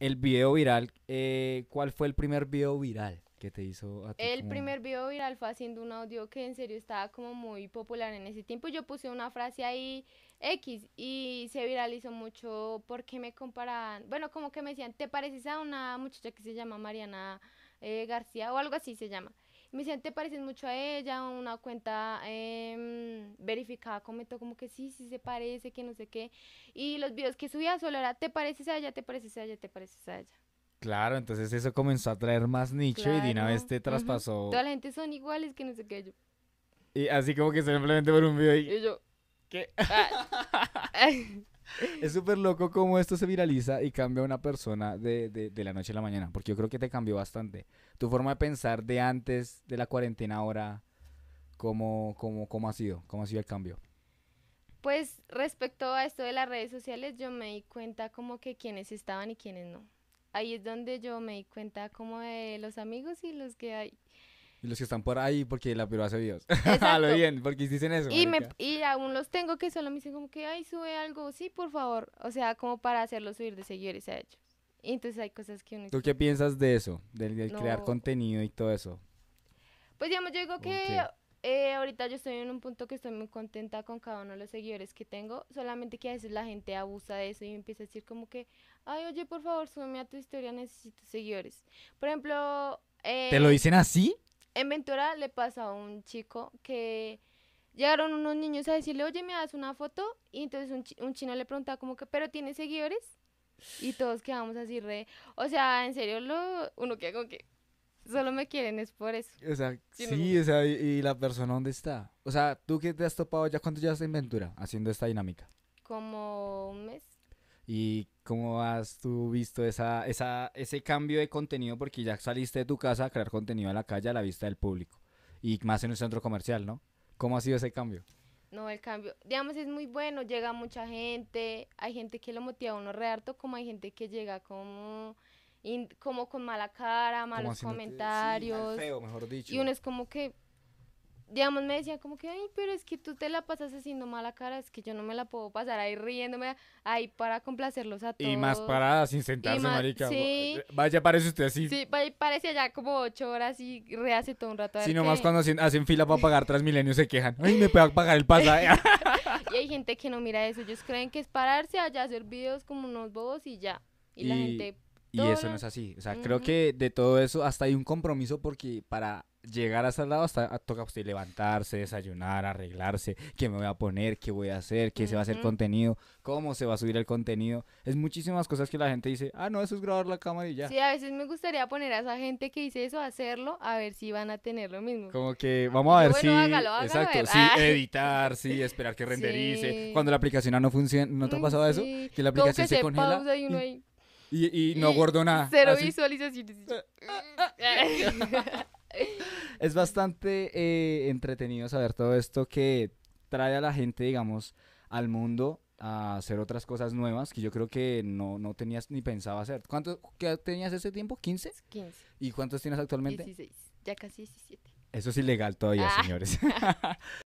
el video viral, eh, ¿cuál fue el primer video viral que te hizo a El primer video viral fue haciendo un audio que en serio estaba como muy popular en ese tiempo. Yo puse una frase ahí X y se viralizó mucho porque me comparaban, bueno, como que me decían, ¿te pareces a una muchacha que se llama Mariana eh, García o algo así se llama? me decían, ¿te pareces mucho a ella? Una cuenta em, verificada comentó como que sí, sí se parece, que no sé qué. Y los videos que subía solo era, ¿te pareces a ella? ¿Te pareces a ella? ¿Te pareces a ella? Claro, entonces eso comenzó a traer más nicho y de una vez te traspasó. Toda la gente son iguales, que no sé qué. Y así como que simplemente por un video y, yo, ¿qué? Ah". es súper loco cómo esto se viraliza y cambia a una persona de, la noche a la mañana, porque yo creo que te cambió bastante. Tu forma de pensar de antes de la cuarentena ahora, ¿cómo, cómo ha sido? ¿Cómo ha sido el cambio? Pues respecto a esto de las redes sociales, yo me di cuenta como que quienes estaban y quienes no. Ahí es donde yo me di cuenta como de los amigos y los que hay y los que están por ahí, porque la piru hace Dios. A lo bien, porque dicen eso. Y, aún los tengo que solo me dicen como que, ay, sube algo, sí, por favor. O sea, como para hacerlo subir de seguidores a ellos. Y entonces hay cosas que uno... ¿Tú qué piensas de eso? Del, crear contenido y todo eso. Pues digamos, yo digo que eh, ahorita yo estoy en un punto que estoy muy contenta con cada uno de los seguidores que tengo, solamente que a veces la gente abusa de eso y empieza a decir como que, ay, oye, por favor, súbeme a tu historia, necesito seguidores. Por ejemplo... ¿Te lo eh, dicen así? En Ventura le pasa a un chico que llegaron unos niños a decirle, oye, me das una foto. Y entonces un, chino le preguntaba como que, ¿pero tiene seguidores? Y todos quedamos así re... O sea, en serio, lo... uno queda hago que... Solo me quieren, es por eso. O sea, sí, o sea, y, la persona dónde está. O sea, ¿tú qué te has topado ya? ¿Cuánto estás en Ventura haciendo esta dinámica? Como un mes. ¿Y cómo has tú visto esa, ese cambio de contenido? Porque ya saliste de tu casa a crear contenido a la calle a la vista del público. Y más en un centro comercial, ¿no? ¿Cómo ha sido ese cambio? No, el cambio, digamos, es muy bueno, llega mucha gente, hay gente que lo motiva a uno re harto, como hay gente que llega como, como con mala cara, malos comentarios. mejor dicho. Y uno es como que, digamos, me decían como que, ay, pero es que tú te la pasas haciendo mala cara, es que yo no me la puedo pasar ahí riéndome, ahí para complacerlos a todos. Y más para sin sentarse, marica. Sí. Eh, vaya, parece usted así. Sí, parece allá como ocho horas y hace todo un rato. Sí, nomás cuando hacen, fila para pagar Transmilenio se quejan, ay, me puedo pagar el pasaje. y hay gente que no mira eso, ellos creen que es pararse allá, hacer videos como unos bobos y ya. y... la gente y eso no es así. O sea, creo que de todo eso hasta hay un compromiso porque para llegar hasta el lado hasta ah, toca usted levantarse, desayunar, arreglarse, qué me voy a poner, qué voy a hacer, qué se va a hacer contenido, cómo se va a subir el contenido. Es muchísimas cosas que la gente dice, ah, no, eso es grabar la cámara y ya. Sí, a veces me gustaría poner a esa gente que dice eso, a hacerlo, a ver si van a tener lo mismo. Como que ah, vamos a ver si... exacto, sí, ah. editar, sí, esperar que renderice. Cuando la aplicación no funciona, ¿no te ha pasado eso? Que la aplicación se, congela. Y, no gordo nada. Cero visualizaciones. es bastante eh, entretenido saber todo esto que trae a la gente, digamos, al mundo a hacer otras cosas nuevas que yo creo que no, tenías ni pensaba hacer. ¿Cuánto qué tenías ese tiempo? ¿15? 15. ¿Y cuántos tienes actualmente? 16. Ya casi 17. Eso es ilegal todavía, ah. señores.